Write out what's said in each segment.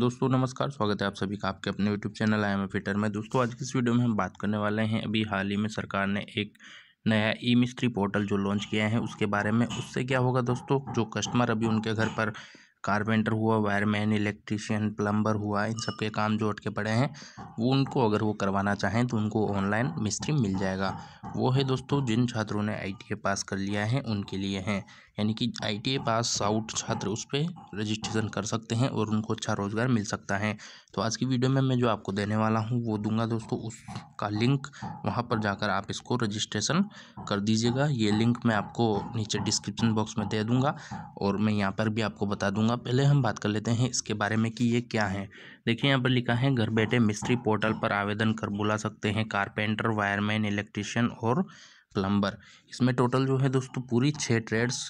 दोस्तों नमस्कार स्वागत है आप सभी का आपके अपने YouTube channel I am fitter में दोस्तों आज की इस वीडियो में हम बात करने वाले हैं अभी हाल ही में सरकार ने एक नया ई मिस्त्री पोर्टल जो लॉन्च किया है उसके बारे में उससे क्या होगा दोस्तों जो कस्टमर अभी उनके घर पर कारपेंटर हुआ वायरमैन इलेक्ट्रीशियन प्लम्बर हुआ इन सब के काम जो अटके पड़े हैं वो उनको अगर वो करवाना चाहें तो उनको ऑनलाइन मिस्त्री मिल जाएगा वो है दोस्तों जिन छात्रों ने आई पास कर लिया है उनके लिए हैं यानी कि आई पास आउट छात्र उस पर रजिस्ट्रेशन कर सकते हैं और उनको अच्छा रोज़गार मिल सकता है तो आज की वीडियो में मैं जो आपको देने वाला हूँ वो दूंगा दोस्तों उसका लिंक वहाँ पर जाकर आप इसको रजिस्ट्रेशन कर दीजिएगा ये लिंक मैं आपको नीचे डिस्क्रिप्शन बॉक्स में दे दूँगा और मैं यहाँ पर भी आपको बता दूँगा करूँगा पहले हम बात कर लेते हैं इसके बारे में कि ये क्या है देखिए यहाँ पर लिखा है घर बैठे मिस्त्री पोर्टल पर आवेदन कर बुला सकते हैं कारपेंटर वायरमैन इलेक्ट्रिशियन और प्लम्बर इसमें टोटल जो है दोस्तों पूरी छः ट्रेड्स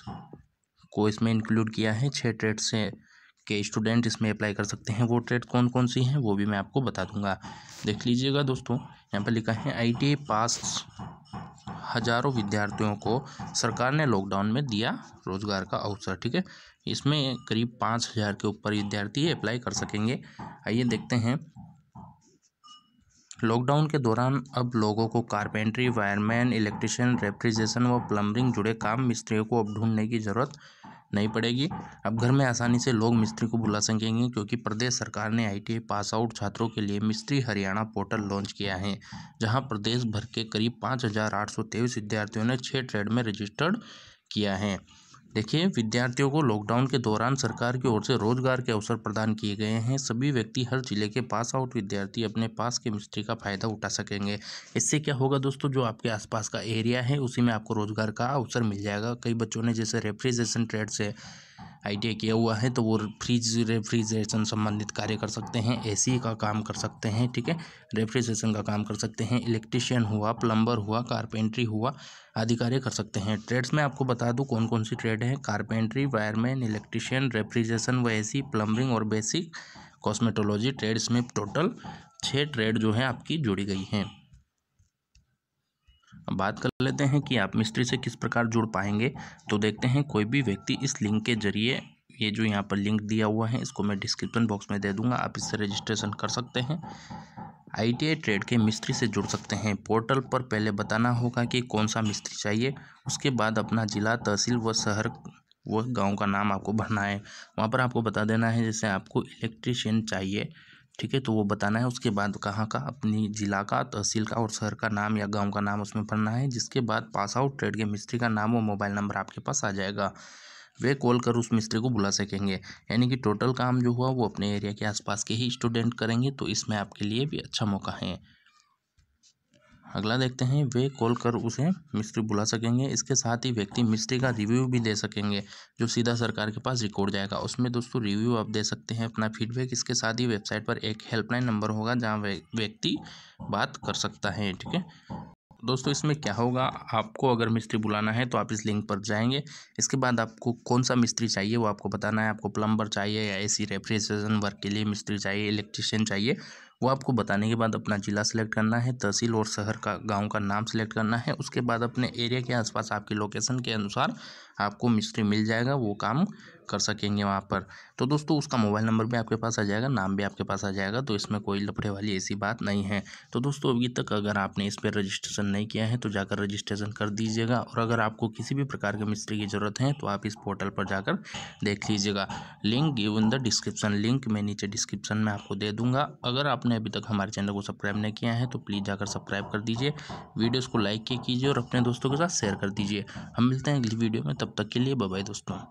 को इसमें इंक्लूड किया है छः ट्रेड्स से के स्टूडेंट इसमें अप्लाई कर सकते हैं वो ट्रेड कौन कौन सी हैं वो भी मैं आपको बता दूंगा देख लीजिएगा दोस्तों यहाँ पर लिखा है टी पास हजारों विद्यार्थियों को सरकार ने लॉकडाउन में दिया रोजगार का अवसर ठीक है इसमें करीब पाँच हज़ार के ऊपर विद्यार्थी अप्लाई कर सकेंगे आइए देखते हैं लॉकडाउन के दौरान अब लोगों को कारपेंट्री वायरमैन इलेक्ट्रिशियन रेफ्रिजरेशन व प्लम्बरिंग जुड़े काम मिस्त्रियों को अब ढूंढने की ज़रूरत नहीं पड़ेगी अब घर में आसानी से लोग मिस्त्री को बुला सकेंगे क्योंकि प्रदेश सरकार ने आई पास आउट छात्रों के लिए मिस्त्री हरियाणा पोर्टल लॉन्च किया है जहां प्रदेश भर के करीब पाँच विद्यार्थियों ने छः ट्रेड में रजिस्टर्ड किया है देखिए विद्यार्थियों को लॉकडाउन के दौरान सरकार की ओर से रोजगार के अवसर प्रदान किए गए हैं सभी व्यक्ति हर जिले के पास आउट विद्यार्थी अपने पास केमिस्ट्री का फ़ायदा उठा सकेंगे इससे क्या होगा दोस्तों जो आपके आसपास का एरिया है उसी में आपको रोजगार का अवसर मिल जाएगा कई बच्चों ने जैसे रेफ्रिजरेशन ट्रेड से आई किया हुआ है तो वो फ्रिज रेफ्रिजरेशन संबंधित कार्य कर सकते हैं एसी का काम कर सकते हैं ठीक है रेफ्रिजरेशन का काम कर सकते हैं इलेक्ट्रिशियन हुआ प्लम्बर हुआ कारपेंट्री हुआ आदि कार्य कर सकते हैं ट्रेड्स में आपको बता दूँ कौन कौन सी ट्रेड है कारपेंट्री वायरमैन इलेक्ट्रिशियन रेफ्रिजरेशन व ए प्लम्बरिंग और बेसिक कॉस्मेटोलॉजी ट्रेड्स में टोटल छः ट्रेड जो है आपकी जुड़ी गई हैं बात कर लेते हैं कि आप मिस्त्री से किस प्रकार जुड़ पाएंगे तो देखते हैं कोई भी व्यक्ति इस लिंक के जरिए ये जो यहाँ पर लिंक दिया हुआ है इसको मैं डिस्क्रिप्शन बॉक्स में दे दूंगा आप इससे रजिस्ट्रेशन कर सकते हैं आईटीआई ट्रेड के मिस्त्री से जुड़ सकते हैं पोर्टल पर पहले बताना होगा कि कौन सा मिस्त्री चाहिए उसके बाद अपना ज़िला तहसील व शहर व गांव का नाम आपको भरना है वहाँ पर आपको बता देना है जैसे आपको इलेक्ट्रिशियन चाहिए ठीक है तो वो बताना है उसके बाद कहाँ का अपनी ज़िला का तहसील का और शहर का नाम या गांव का नाम उसमें भरना है जिसके बाद पास आउट ट्रेड के मिस्त्री का नाम और मोबाइल नंबर आपके पास आ जाएगा वे कॉल कर उस मिस्त्री को बुला सकेंगे यानी कि टोटल काम जो हुआ वो अपने एरिया के आसपास के ही स्टूडेंट करेंगे तो इसमें आपके लिए भी अच्छा मौका है अगला देखते हैं वे कॉल कर उसे मिस्त्री बुला सकेंगे इसके साथ ही व्यक्ति मिस्त्री का रिव्यू भी दे सकेंगे जो सीधा सरकार के पास रिकॉर्ड जाएगा उसमें दोस्तों रिव्यू आप दे सकते हैं अपना फीडबैक इसके साथ ही वेबसाइट पर एक हेल्पलाइन नंबर होगा जहाँ व्यक्ति बात कर सकता है ठीक है दोस्तों इसमें क्या होगा आपको अगर मिस्त्री बुलाना है तो आप इस लिंक पर जाएंगे इसके बाद आपको कौन सा मिस्त्री चाहिए वो आपको बताना है आपको प्लम्बर चाहिए या एसी रेफ्रिजरेशन वर्क के लिए मिस्त्री चाहिए इलेक्ट्रिशियन चाहिए वो आपको बताने के बाद अपना ज़िला सेलेक्ट करना है तहसील और शहर का गांव का नाम सेलेक्ट करना है उसके बाद अपने एरिया के आसपास आपकी लोकेशन के अनुसार आपको मिस्त्री मिल जाएगा वो काम कर सकेंगे वहाँ पर तो दोस्तों उसका मोबाइल नंबर भी आपके पास आ जाएगा नाम भी आपके पास आ जाएगा तो इसमें कोई लफड़े वाली ऐसी बात नहीं है तो दोस्तों अभी तक अगर आपने इस पर रजिस्ट्रेशन नहीं किया है तो जाकर रजिस्ट्रेशन कर दीजिएगा और अगर आपको किसी भी प्रकार के मिस्त्री की ज़रूरत है तो आप इस पोर्टल पर जाकर देख लीजिएगा link give in the description link मैं नीचे डिस्क्रिप्शन में आपको दे दूँगा अगर आप आपने अभी तक हमारे चैनल को सब्सक्राइब नहीं किया है तो प्लीज़ जाकर सब्सक्राइब कर दीजिए वीडियोज़ को लाइक कीजिए और अपने दोस्तों के साथ शेयर कर दीजिए हम मिलते हैं अगली वीडियो में तब तक के लिए बाय दोस्तों